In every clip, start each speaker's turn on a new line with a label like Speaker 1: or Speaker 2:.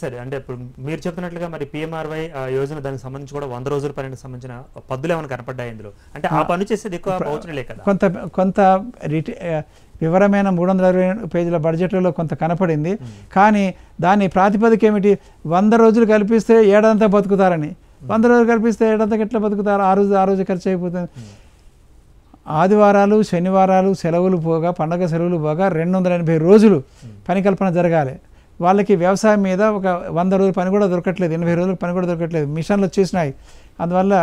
Speaker 1: Sir అంటే ఇప్పుడు మీరు చెప్తున్నట్లుగా మరి పిఎంఆర్వై యోజన దానికి సంబంధించి కూడా వంద రోజుల పనికి సంబంధించిన పద్ధులు ఏమైనా కనపడ్డాయి ఇందులో అంటే ఆ పని చేసేది ఎక్కువ ప్రవచనలే కదా
Speaker 2: కొంత కొంత వివరమైన మూడు వందల అరవై పేజీల బడ్జెట్లలో కొంత కనపడింది కానీ దాని ప్రాతిపదిక ఏమిటి వంద రోజులు కల్పిస్తే ఏడంతా బతుకుతారని వంద రోజులు కల్పిస్తే ఏడంతా ఎట్లా బతుకుతారు ఆ రోజు ఆ రోజు ఖర్చు అయిపోతుంది ఆదివారాలు శనివారాలు సెలవులు పోగా పండగ సెలవులు పోగా రెండు వందల ఎనభై రోజులు కల్పన జరగాలి వాళ్ళకి వ్యవసాయం మీద ఒక వంద రోజుల పని కూడా దొరకట్లేదు ఎనభై రోజుల పని కూడా దొరకట్లేదు మిషన్లు వచ్చేసినాయి అందువల్ల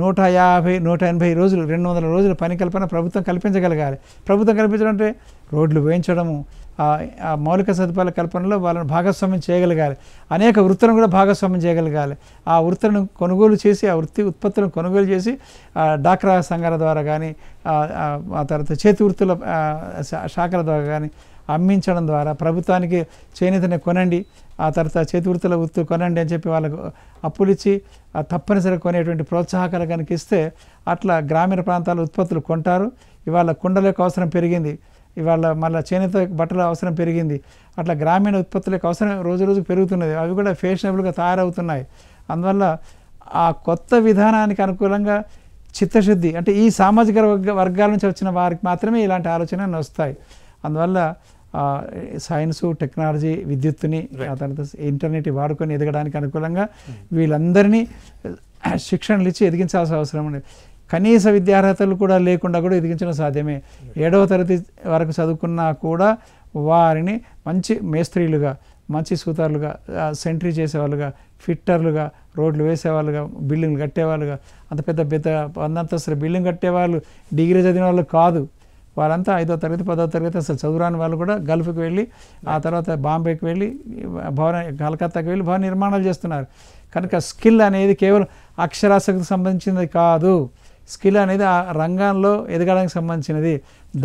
Speaker 2: నూట యాభై నూట ఎనభై రోజులు రెండు వందల రోజులు పని కల్పన ప్రభుత్వం కల్పించగలగాలి ప్రభుత్వం కల్పించడం అంటే రోడ్లు వేయించడము మౌలిక సదుపాయాల కల్పనలో వాళ్ళని భాగస్వామ్యం చేయగలగాలి అనేక వృత్తులను కూడా భాగస్వామ్యం చేయగలగాలి ఆ వృత్తులను కొనుగోలు చేసి ఆ వృత్తి ఉత్పత్తులను కొనుగోలు చేసి డాక్రా సంఘాల ద్వారా కానీ ఆ తర్వాత చేతి వృత్తుల శాఖల ద్వారా కానీ అమ్మించడం ద్వారా ప్రభుత్వానికి చేనేతని కొనండి ఆ తర్వాత చేతివృత్తుల ఉత్తు కొనండి అని చెప్పి వాళ్ళకు అప్పులిచ్చి తప్పనిసరిగా కొనేటువంటి ప్రోత్సాహకాలు కనుక ఇస్తే అట్లా గ్రామీణ ప్రాంతాల ఉత్పత్తులు కొంటారు ఇవాళ కుండలకు అవసరం పెరిగింది ఇవాళ మళ్ళీ చేనేత బట్టల అవసరం పెరిగింది అట్లా గ్రామీణ ఉత్పత్తులకు అవసరం రోజు రోజు పెరుగుతున్నది అవి కూడా ఫేషనబుల్గా తయారవుతున్నాయి అందువల్ల ఆ కొత్త విధానానికి అనుకూలంగా చిత్తశుద్ధి అంటే ఈ సామాజిక వర్గాల నుంచి వచ్చిన వారికి మాత్రమే ఇలాంటి ఆలోచనలు వస్తాయి అందువల్ల సైన్సు టెక్నాలజీ విద్యుత్తుని ఆ తర్వాత ఇంటర్నెట్ వాడుకొని ఎదగడానికి అనుకూలంగా వీళ్ళందరినీ శిక్షణలు ఇచ్చి ఎదిగించాల్సిన అవసరం ఉంది కనీస విద్యార్హతలు కూడా లేకుండా కూడా ఎదిగించడం సాధ్యమే ఏడవ తరగతి వరకు చదువుకున్నా కూడా వారిని మంచి మేస్త్రీలుగా మంచి సూతారులుగా సెంట్రీ చేసేవాళ్ళుగా ఫిట్టర్లుగా రోడ్లు వేసేవాళ్ళుగా బిల్డింగ్లు కట్టేవాళ్ళుగా అంత పెద్ద పెద్ద వందంతస్తుల బిల్డింగ్ కట్టేవాళ్ళు డిగ్రీ చదివిన వాళ్ళు కాదు వాళ్ళంతా ఐదో తరగతి పదో తరగతి అసలు చదువురాని వాళ్ళు కూడా గల్ఫ్కి వెళ్ళి ఆ తర్వాత బాంబేకి వెళ్ళి భవన కలకత్తాకి వెళ్ళి భవన నిర్మాణాలు చేస్తున్నారు కనుక స్కిల్ అనేది కేవలం అక్షరాస్యతకు సంబంధించినది కాదు స్కిల్ అనేది ఆ రంగంలో ఎదగడానికి సంబంధించినది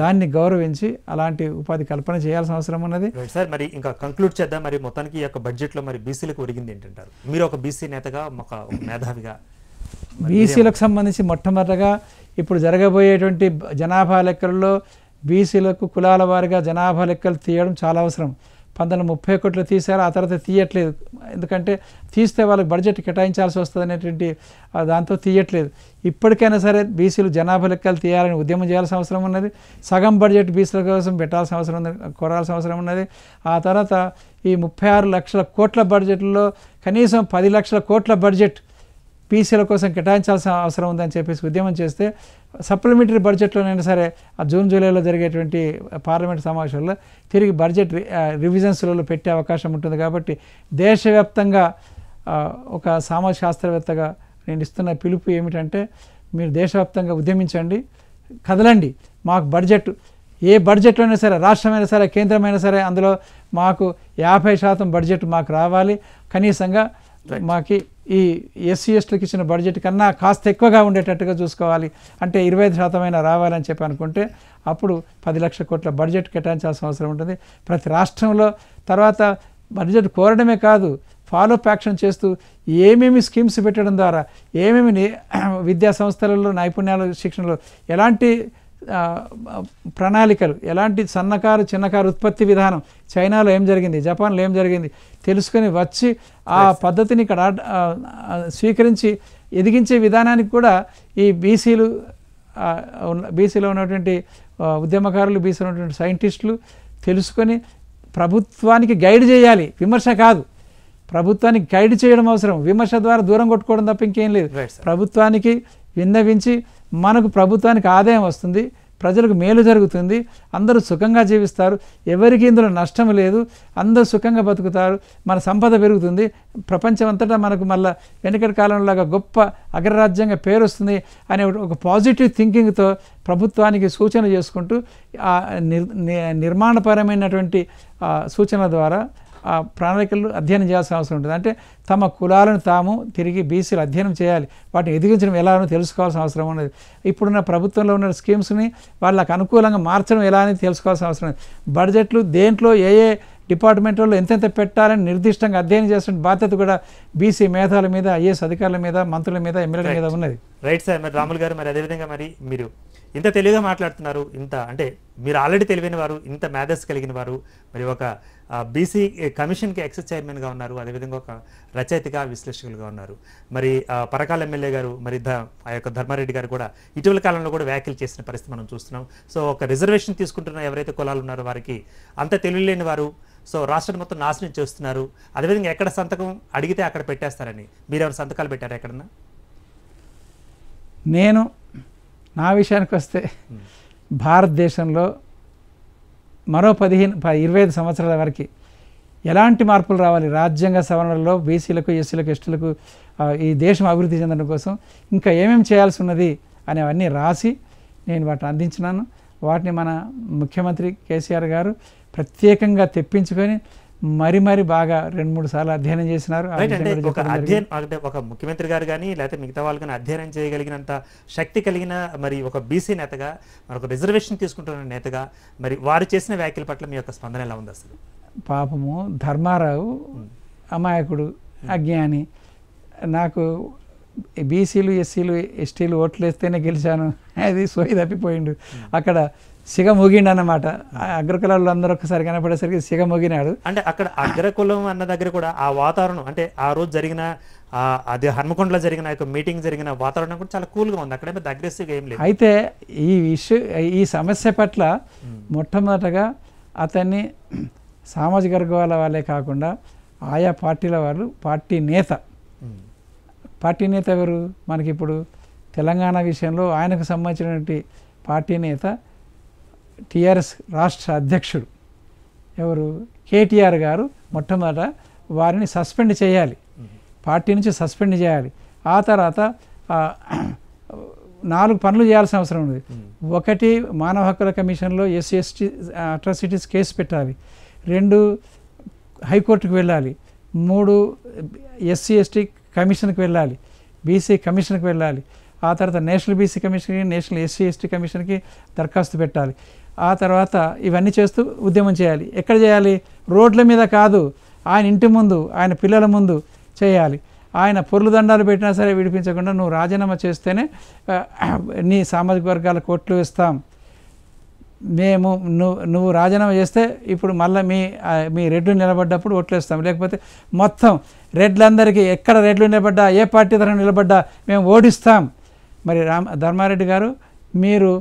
Speaker 2: దాన్ని గౌరవించి అలాంటి ఉపాధి కల్పన చేయాల్సిన అవసరం ఉన్నది
Speaker 1: సార్ మరి ఇంకా కంక్లూడ్ చేద్దాం మరి మొత్తానికి ఈ యొక్క బడ్జెట్లో మరి బీసీలకు ఒరిగింది ఏంటంటారు మీరు ఒక బీసీ నేతగా ఒక మేధావిగా బీసీలకు
Speaker 2: సంబంధించి మొట్టమొదటగా ఇప్పుడు జరగబోయేటువంటి జనాభా లెక్కల్లో బీసీలకు కులాల వారిగా జనాభా లెక్కలు తీయడం చాలా అవసరం పంతొమ్మిది ముప్పై ఒకటిలో తీశారు ఆ తర్వాత తీయట్లేదు ఎందుకంటే తీస్తే వాళ్ళకి బడ్జెట్ కేటాయించాల్సి వస్తుంది అనేటువంటి దాంతో తీయట్లేదు ఇప్పటికైనా సరే బీసీలు జనాభా లెక్కలు తీయాలని ఉద్యమం చేయాల్సిన అవసరం ఉన్నది సగం బడ్జెట్ బీసీల కోసం పెట్టాల్సిన అవసరం ఉంది కోరాల్సిన అవసరం ఉన్నది ఆ తర్వాత ఈ ముప్పై ఆరు లక్షల కోట్ల బడ్జెట్లో కనీసం పది లక్షల కోట్ల బడ్జెట్ పీసీల కోసం కేటాయించాల్సిన అవసరం ఉందని చెప్పేసి ఉద్యమం చేస్తే సప్లిమెంటరీ బడ్జెట్లోనైనా సరే ఆ జూన్ జూలైలో జరిగేటువంటి పార్లమెంట్ సమావేశాల్లో తిరిగి బడ్జెట్ రివిజన్స్లలో పెట్టే అవకాశం ఉంటుంది కాబట్టి దేశవ్యాప్తంగా ఒక సామాజిక శాస్త్రవేత్తగా నేను ఇస్తున్న పిలుపు ఏమిటంటే మీరు దేశవ్యాప్తంగా ఉద్యమించండి కదలండి మాకు బడ్జెట్ ఏ బడ్జెట్లోనైనా సరే రాష్ట్రమైనా సరే కేంద్రమైనా సరే అందులో మాకు యాభై శాతం బడ్జెట్ మాకు రావాలి కనీసంగా మాకి ఈ ఎస్సీ ఎస్టీలకు ఇచ్చిన బడ్జెట్ కన్నా కాస్త ఎక్కువగా ఉండేటట్టుగా చూసుకోవాలి అంటే ఇరవై ఐదు శాతమైన రావాలని చెప్పి అనుకుంటే అప్పుడు పది లక్షల కోట్ల బడ్జెట్ కేటాయించాల్సిన అవసరం ఉంటుంది ప్రతి రాష్ట్రంలో తర్వాత బడ్జెట్ కోరడమే కాదు ఫాలోఅప్ యాక్షన్ చేస్తూ ఏమేమి స్కీమ్స్ పెట్టడం ద్వారా ఏమేమి విద్యా సంస్థలలో నైపుణ్యాలు శిక్షణలో ఎలాంటి ప్రణాళికలు ఎలాంటి సన్నకారు చిన్నకారు ఉత్పత్తి విధానం చైనాలో ఏం జరిగింది జపాన్లో ఏం జరిగింది తెలుసుకొని వచ్చి ఆ పద్ధతిని ఇక్కడ స్వీకరించి ఎదిగించే విధానానికి కూడా ఈ బీసీలు బీసీలో ఉన్నటువంటి ఉద్యమకారులు బీసీలో ఉన్నటువంటి సైంటిస్టులు తెలుసుకొని ప్రభుత్వానికి గైడ్ చేయాలి విమర్శ కాదు ప్రభుత్వానికి గైడ్ చేయడం అవసరం విమర్శ ద్వారా దూరం కొట్టుకోవడం తప్ప ఇంకేం లేదు ప్రభుత్వానికి విన్నవించి మనకు ప్రభుత్వానికి ఆదాయం వస్తుంది ప్రజలకు మేలు జరుగుతుంది అందరూ సుఖంగా జీవిస్తారు ఎవరికి ఇందులో నష్టం లేదు అందరూ సుఖంగా బతుకుతారు మన సంపద పెరుగుతుంది ప్రపంచం అంతటా మనకు మళ్ళీ వెనుకటి కాలంలాగా గొప్ప అగ్రరాజ్యంగా పేరు వస్తుంది అనే ఒక పాజిటివ్ థింకింగ్తో ప్రభుత్వానికి సూచన చేసుకుంటూ నిర్మాణపరమైనటువంటి సూచనల ద్వారా ఆ ప్రణాళికలు అధ్యయనం చేయాల్సిన అవసరం ఉంటుంది అంటే తమ కులాలను తాము తిరిగి బీసీలు అధ్యయనం చేయాలి వాటిని ఎదిగించడం అని తెలుసుకోవాల్సిన అవసరం ఉన్నది ఇప్పుడున్న ప్రభుత్వంలో ఉన్న స్కీమ్స్ని వాళ్ళకు అనుకూలంగా మార్చడం ఎలా అని తెలుసుకోవాల్సిన అవసరం ఉంది బడ్జెట్లు దేంట్లో ఏ ఏ వాళ్ళు ఎంతెంత పెట్టాలని నిర్దిష్టంగా అధ్యయనం చేసిన బాధ్యత కూడా బీసీ మేధాల మీద ఐఏఎస్ అధికారుల మీద మంత్రుల మీద ఎమ్మెల్యేల మీద ఉన్నది
Speaker 1: రైట్ సార్ మరి రాములు గారు మరి అదేవిధంగా మరి మీరు ఇంత తెలివిగా మాట్లాడుతున్నారు ఇంత అంటే మీరు ఆల్రెడీ తెలివైన వారు ఇంత మేధస్సు కలిగిన వారు మరి ఒక బీసీ కమిషన్కి ఎక్సెస్ చైర్మన్గా ఉన్నారు అదేవిధంగా ఒక రచయితగా విశ్లేషకులుగా ఉన్నారు మరి పరకాల ఎమ్మెల్యే గారు మరి ఆ యొక్క ధర్మారెడ్డి గారు కూడా ఇటీవల కాలంలో కూడా వ్యాఖ్యలు చేసిన పరిస్థితి మనం చూస్తున్నాం సో ఒక రిజర్వేషన్ తీసుకుంటున్న ఎవరైతే కులాలు ఉన్నారో వారికి అంత తెలియలేని వారు సో రాష్ట్రం మొత్తం నాశనం చేస్తున్నారు అదేవిధంగా ఎక్కడ సంతకం అడిగితే అక్కడ పెట్టేస్తారని మీరెవరు సంతకాలు పెట్టారు ఎక్కడన్నా
Speaker 2: నేను నా విషయానికి వస్తే భారతదేశంలో మరో పదిహేను ఇరవై ఐదు సంవత్సరాల వరకు ఎలాంటి మార్పులు రావాలి రాజ్యాంగ సవరణలో బీసీలకు ఎస్సీలకు ఎస్టీలకు ఈ దేశం అభివృద్ధి చెందడం కోసం ఇంకా ఏమేమి చేయాల్సి ఉన్నది అనేవన్నీ రాసి నేను వాటిని అందించినాను వాటిని మన ముఖ్యమంత్రి కేసీఆర్ గారు ప్రత్యేకంగా తెప్పించుకొని మరి మరి బాగా రెండు మూడు సార్లు అధ్యయనం చేసినారు
Speaker 1: అంటే ఒక ముఖ్యమంత్రి గారు కానీ లేకపోతే మిగతా వాళ్ళు కానీ అధ్యయనం చేయగలిగినంత శక్తి కలిగిన మరి ఒక బీసీ నేతగా మరొక రిజర్వేషన్ తీసుకుంటున్న నేతగా మరి వారు చేసిన వ్యాఖ్యల పట్ల మీ యొక్క స్పందన ఎలా ఉంది అసలు
Speaker 2: పాపము ధర్మారావు అమాయకుడు అజ్ఞాని నాకు బీసీలు ఎస్సీలు ఎస్టీలు ఓట్లు వేస్తేనే గెలిచాను అది సోయి తప్పిపోయిండు అక్కడ సిగ ముగిండు అన్నమాట అగ్రకులాల్లో అందరూ ఒకసారి కనపడేసరికి సిగ ముగినాడు
Speaker 1: అంటే అక్కడ అగ్రకులం అన్న దగ్గర కూడా ఆ వాతావరణం అంటే ఆ రోజు జరిగిన అది హన్మకొండలో జరిగిన యొక్క మీటింగ్ జరిగిన వాతావరణం కూడా చాలా కూల్గా ఉంది అక్కడ అగ్రెసివ్గా ఏం లేదు అయితే
Speaker 2: ఈ ఇష్యూ ఈ సమస్య పట్ల మొట్టమొదటగా అతన్ని సామాజిక వర్గాల వాళ్ళే కాకుండా ఆయా పార్టీల వాళ్ళు పార్టీ నేత పార్టీ నేత ఎవరు మనకి ఇప్పుడు తెలంగాణ విషయంలో ఆయనకు సంబంధించినటువంటి పార్టీ నేత టీఆర్ఎస్ రాష్ట్ర అధ్యక్షుడు ఎవరు కేటీఆర్ గారు మొట్టమొదట వారిని సస్పెండ్ చేయాలి పార్టీ నుంచి సస్పెండ్ చేయాలి ఆ తర్వాత నాలుగు పనులు చేయాల్సిన అవసరం ఉంది ఒకటి మానవ హక్కుల కమిషన్లో ఎస్సీ ఎస్టీ అట్రాసిటీస్ కేసు పెట్టాలి రెండు హైకోర్టుకు వెళ్ళాలి మూడు ఎస్సీ ఎస్టీ కమిషన్కి వెళ్ళాలి బీసీ కమిషన్కి వెళ్ళాలి ఆ తర్వాత నేషనల్ బీసీ కమిషన్కి నేషనల్ ఎస్సీ ఎస్టీ కమిషన్కి దరఖాస్తు పెట్టాలి ఆ తర్వాత ఇవన్నీ చేస్తూ ఉద్యమం చేయాలి ఎక్కడ చేయాలి రోడ్ల మీద కాదు ఆయన ఇంటి ముందు ఆయన పిల్లల ముందు చేయాలి ఆయన పొర్లు దండాలు పెట్టినా సరే విడిపించకుండా నువ్వు రాజీనామా చేస్తేనే నీ సామాజిక వర్గాల కోట్లు ఇస్తాం మేము నువ్వు నువ్వు రాజీనామా చేస్తే ఇప్పుడు మళ్ళీ మీ మీ రెడ్లు నిలబడ్డప్పుడు ఓట్లేస్తాం లేకపోతే మొత్తం రెడ్లందరికీ ఎక్కడ రెడ్లు నిలబడ్డా ఏ పార్టీ ధర నిలబడ్డా మేము ఓడిస్తాం మరి రామ ధర్మారెడ్డి గారు మీరు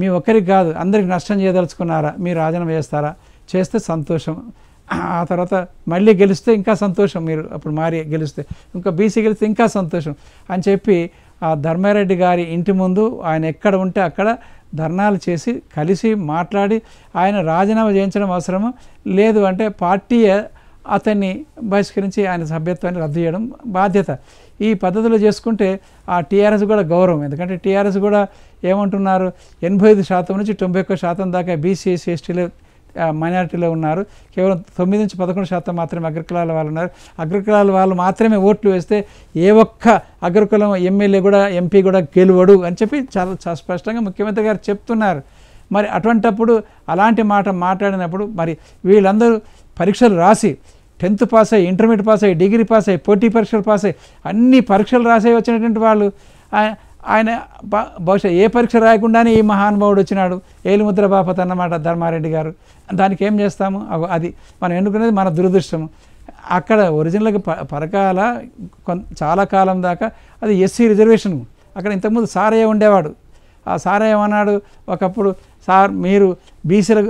Speaker 2: మీ ఒక్కరికి కాదు అందరికి నష్టం చేయదలుచుకున్నారా మీరు రాజీనామా చేస్తారా చేస్తే సంతోషం ఆ తర్వాత మళ్ళీ గెలిస్తే ఇంకా సంతోషం మీరు అప్పుడు మారి గెలిస్తే ఇంకా బీసీ గెలిస్తే ఇంకా సంతోషం అని చెప్పి ఆ ధర్మారెడ్డి గారి ఇంటి ముందు ఆయన ఎక్కడ ఉంటే అక్కడ ధర్నాలు చేసి కలిసి మాట్లాడి ఆయన రాజీనామా చేయించడం అవసరము లేదు అంటే పార్టీ అతన్ని బహిష్కరించి ఆయన సభ్యత్వాన్ని రద్దు చేయడం బాధ్యత ఈ పద్ధతిలో చేసుకుంటే ఆ టీఆర్ఎస్ కూడా గౌరవం ఎందుకంటే టీఆర్ఎస్ కూడా ఏమంటున్నారు ఎనభై ఐదు శాతం నుంచి తొంభై ఒక్క శాతం దాకా బీసీఎస్సీ ఎస్టీలు మైనారిటీలో ఉన్నారు కేవలం తొమ్మిది నుంచి పదకొండు శాతం మాత్రమే అగ్రకులాల వాళ్ళు ఉన్నారు అగ్రకులాల వాళ్ళు మాత్రమే ఓట్లు వేస్తే ఏ ఒక్క అగ్రకులం ఎమ్మెల్యే కూడా ఎంపీ కూడా గెలువడు అని చెప్పి చాలా స్పష్టంగా ముఖ్యమంత్రి గారు చెప్తున్నారు మరి అటువంటప్పుడు అలాంటి మాట మాట్లాడినప్పుడు మరి వీళ్ళందరూ పరీక్షలు రాసి టెన్త్ పాస్ అయ్యి ఇంటర్మీడియట్ పాస్ అయ్యి డిగ్రీ పాస్ అయ్యి పోటీ పరీక్షలు పాస్ అయ్యి అన్ని పరీక్షలు రాసే వచ్చినటువంటి వాళ్ళు ఆయన బహుశా ఏ పరీక్ష రాయకుండానే ఈ మహానుభావుడు వచ్చినాడు ఏలిముద్ర బాపత్ అన్నమాట ధర్మారెడ్డి గారు దానికి ఏం చేస్తాము అది మనం ఎన్నుకునేది మన దురదృష్టము అక్కడ ఒరిజినల్గా ప పరకాల చాలా కాలం దాకా అది ఎస్సీ రిజర్వేషన్ అక్కడ ఇంతకుముందు సారయ్య ఉండేవాడు ఆ సార్ ఏమన్నాడు ఒకప్పుడు సార్ మీరు బీసీల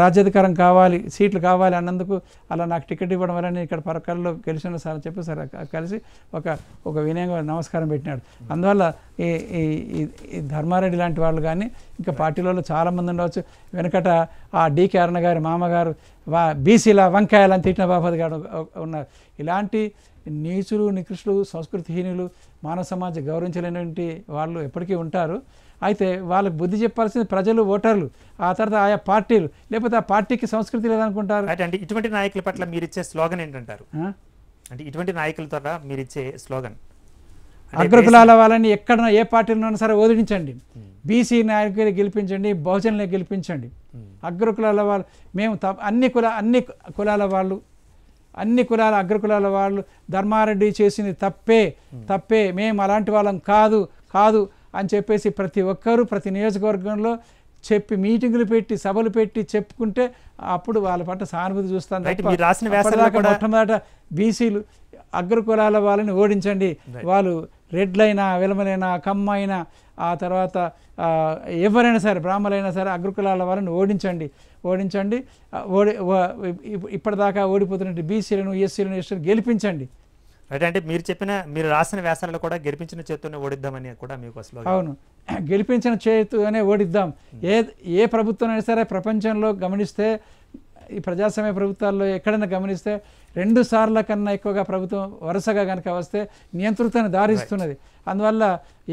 Speaker 2: రాజ్యాధికారం కావాలి సీట్లు కావాలి అన్నందుకు అలా నాకు టికెట్ ఇవ్వడం వల్ల నేను ఇక్కడ పరకల్లో గెలిచిన సార్ అని చెప్పి సార్ కలిసి ఒక ఒక వినయంగా నమస్కారం పెట్టినాడు అందువల్ల ఈ ఈ ధర్మారెడ్డి లాంటి వాళ్ళు కానీ ఇంకా పార్టీలలో చాలామంది ఉండవచ్చు వెనకట ఆ డికే అరుణ గారి మామగారు వా బీసీల వంకాయలని తిట్టిన బాపతి గారు ఉన్నారు ఇలాంటి నీచులు నికృష్లు సంస్కృతిహీనులు మానవ సమాజ గౌరవించలేనటువంటి వాళ్ళు ఎప్పటికీ ఉంటారు అయితే వాళ్ళకి బుద్ధి చెప్పాల్సింది ప్రజలు ఓటర్లు ఆ తర్వాత ఆయా పార్టీలు లేకపోతే ఆ పార్టీకి సంస్కృతి
Speaker 1: లేదనుకుంటారు అంటే ఇటువంటి నాయకుల పట్ల మీరు ఇచ్చే స్లోగన్ ఏంటంటారు అంటే ఇటువంటి నాయకుల ద్వారా మీరు ఇచ్చే స్లోగన్ అగ్రకులాల వాళ్ళని ఎక్కడ ఏ పార్టీలో ఉన్నా సరే ఓదించండి
Speaker 2: బీసీ నాయకులు గెలిపించండి బహుజనులే గెలిపించండి అగ్రకులాల వాళ్ళు మేము అన్ని కుల అన్ని కులాల వాళ్ళు అన్ని కులాల అగ్రకులాల వాళ్ళు ధర్మారెడ్డి చేసింది తప్పే తప్పే మేము అలాంటి వాళ్ళం కాదు కాదు అని చెప్పేసి ప్రతి ఒక్కరూ ప్రతి నియోజకవర్గంలో చెప్పి మీటింగ్లు పెట్టి సభలు పెట్టి చెప్పుకుంటే అప్పుడు వాళ్ళ పట్ల సానుభూతి చూస్తాను రాసిన మొట్టమొదట బీసీలు అగ్రకులాల వాళ్ళని ఓడించండి వాళ్ళు రెడ్లైనా వెలమలైనా కమ్మైనా ఆ తర్వాత ఎవరైనా సరే బ్రాహ్మలైనా సరే అగ్రకులాల వాళ్ళని ఓడించండి ఓడించండి
Speaker 1: ఓడి ఇప్పటిదాకా ఓడిపోతున్న బీసీలను ఎస్సీలను ఎస్టీలను గెలిపించండి రైట్ అంటే మీరు చెప్పిన మీరు రాసిన వ్యాసాలలో కూడా గెలిపించిన చేతితోనే ఓడిద్దామని కూడా మీకు అసలు అవును
Speaker 2: గెలిపించిన చేతితోనే ఓడిద్దాం hmm. ఏ ఏ ప్రభుత్వం అయినా సరే ప్రపంచంలో గమనిస్తే ఈ ప్రజాస్వామ్య ప్రభుత్వాల్లో ఎక్కడైనా గమనిస్తే రెండు సార్ల కన్నా ఎక్కువగా ప్రభుత్వం వరుసగా కనుక వస్తే నియంతృత్వాన్ని దారిస్తున్నది అందువల్ల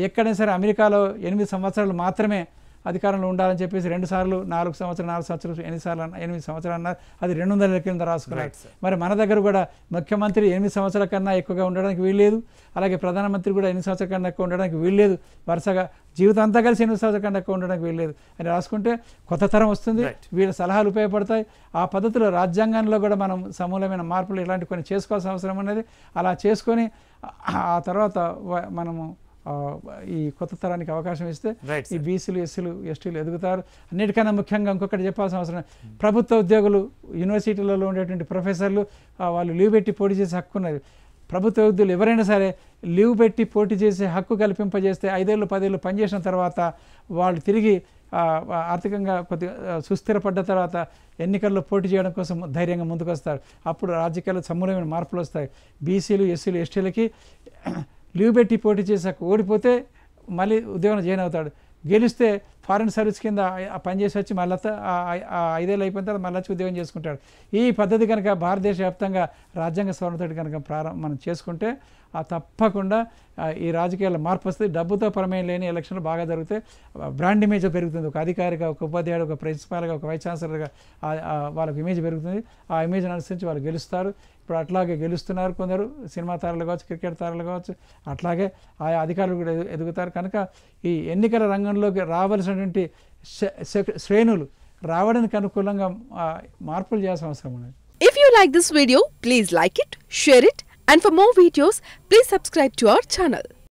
Speaker 2: ఎక్కడైనా సరే అమెరికాలో ఎనిమిది సంవత్సరాలు మాత్రమే అధికారంలో ఉండాలని చెప్పేసి రెండు సార్లు నాలుగు సంవత్సరాలు నాలుగు సంవత్సరాలు ఎనిమిది సార్లు ఎనిమిది సంవత్సరాలు అన్నారు అది రెండు వందల లెక్కల రాసుకున్నారు మరి మన దగ్గర కూడా ముఖ్యమంత్రి ఎనిమిది సంవత్సరాల కన్నా ఎక్కువగా ఉండడానికి వీల్లేదు అలాగే ప్రధానమంత్రి కూడా ఎనిమిది సంవత్సరాల కన్నా ఎక్కువ ఉండడానికి వీల్లేదు వరుసగా జీవితం అంతా కలిసి ఎనిమిది సంవత్సరాల కన్నా ఎక్కువ ఉండడానికి వీల్లేదు అని రాసుకుంటే కొత్త తరం వస్తుంది వీళ్ళ సలహాలు ఉపయోగపడతాయి ఆ పద్ధతిలో రాజ్యాంగంలో కూడా మనం సమూలమైన మార్పులు ఇలాంటి కొన్ని చేసుకోవాల్సిన అవసరం ఉన్నది అలా చేసుకొని ఆ తర్వాత మనము ఈ కొత్త తరానికి అవకాశం ఇస్తే ఈ బీసీలు ఎస్సీలు ఎస్టీలు ఎదుగుతారు అన్నిటికన్నా ముఖ్యంగా ఇంకొకటి చెప్పాల్సిన అవసరం ప్రభుత్వ ఉద్యోగులు యూనివర్సిటీలలో ఉండేటువంటి ప్రొఫెసర్లు వాళ్ళు లీవ్ పెట్టి పోటీ చేసే హక్కు ఉన్నది ప్రభుత్వ ఉద్యోగులు ఎవరైనా సరే లీవ్ పెట్టి పోటీ చేసే హక్కు కల్పింపజేస్తే ఐదేళ్ళు పదేళ్ళు పనిచేసిన తర్వాత వాళ్ళు తిరిగి ఆర్థికంగా కొద్దిగా సుస్థిరపడ్డ తర్వాత ఎన్నికల్లో పోటీ చేయడం కోసం ధైర్యంగా ముందుకు వస్తారు అప్పుడు రాజకీయాల్లో సమూలమైన మార్పులు వస్తాయి బీసీలు ఎస్సీలు ఎస్టీలకి లీవ్ పెట్టి పోటీ చేశాక ఓడిపోతే మళ్ళీ ఉద్యోగం జాయిన్ అవుతాడు గెలిస్తే ఫారెన్ సర్వీస్ కింద పనిచేసి వచ్చి మళ్ళీ ఐదేళ్ళు అయిపోయిన తర్వాత మళ్ళీ వచ్చి ఉద్యోగం చేసుకుంటాడు ఈ పద్ధతి కనుక భారతదేశ వ్యాప్తంగా రాజ్యాంగ స్వర్ణతోటి కనుక ప్రారంభం మనం చేసుకుంటే ఆ తప్పకుండా ఈ రాజకీయాల మార్పు వస్తుంది డబ్బుతో పరమేం లేని ఎలక్షన్లు బాగా జరిగితే బ్రాండ్ ఇమేజ్ పెరుగుతుంది ఒక అధికారిగా ఒక ఉపాధ్యాయుడు ఒక ప్రిన్సిపాల్గా ఒక వైస్ ఛాన్సలర్గా వాళ్ళకి ఇమేజ్ పెరుగుతుంది ఆ ఇమేజ్ అనుసరించి వాళ్ళు గెలుస్తారు ఇప్పుడు అట్లాగే గెలుస్తున్నారు కొందరు సినిమా తారలు కావచ్చు క్రికెట్ తారలు కావచ్చు అట్లాగే ఆయా అధికారులు కూడా ఎదుగుతారు కనుక ఈ ఎన్నికల రంగంలోకి రావాల్సినటువంటి శ్రేణులు రావడానికి అనుకూలంగా
Speaker 1: మార్పులు చేయాల్సిన అవసరం ఉన్నది if you like this video please like it share it and for more videos please subscribe to our channel